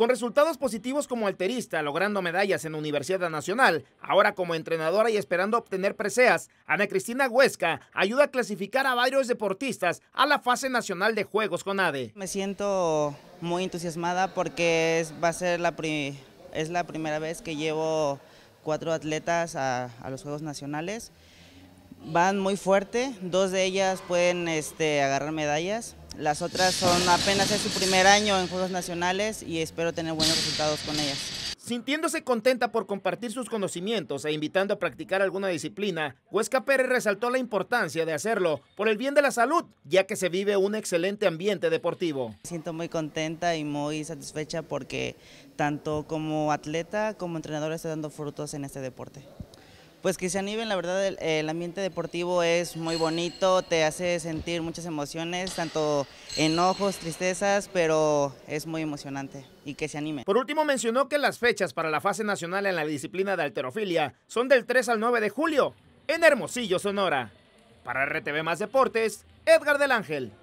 Con resultados positivos como alterista, logrando medallas en Universidad Nacional, ahora como entrenadora y esperando obtener preseas, Ana Cristina Huesca ayuda a clasificar a varios deportistas a la fase nacional de Juegos con ADE. Me siento muy entusiasmada porque es, va a ser la, es la primera vez que llevo cuatro atletas a, los Juegos Nacionales. Van muy fuerte, dos de ellas pueden este, agarrar medallas, las otras son apenas en su primer año en Juegos Nacionales y espero tener buenos resultados con ellas. Sintiéndose contenta por compartir sus conocimientos e invitando a practicar alguna disciplina, Huesca Pérez resaltó la importancia de hacerlo por el bien de la salud, ya que se vive un excelente ambiente deportivo. Me siento muy contenta y muy satisfecha porque tanto como atleta como entrenadora estoy dando frutos en este deporte. Pues que se animen, la verdad el, ambiente deportivo es muy bonito, te hace sentir muchas emociones, tanto enojos, tristezas, pero es muy emocionante y que se animen. Por último mencionó que las fechas para la fase nacional en la disciplina de alterofilia son del 3 al 9 de julio en Hermosillo, Sonora. Para RTV Más Deportes, Edgar del Ángel.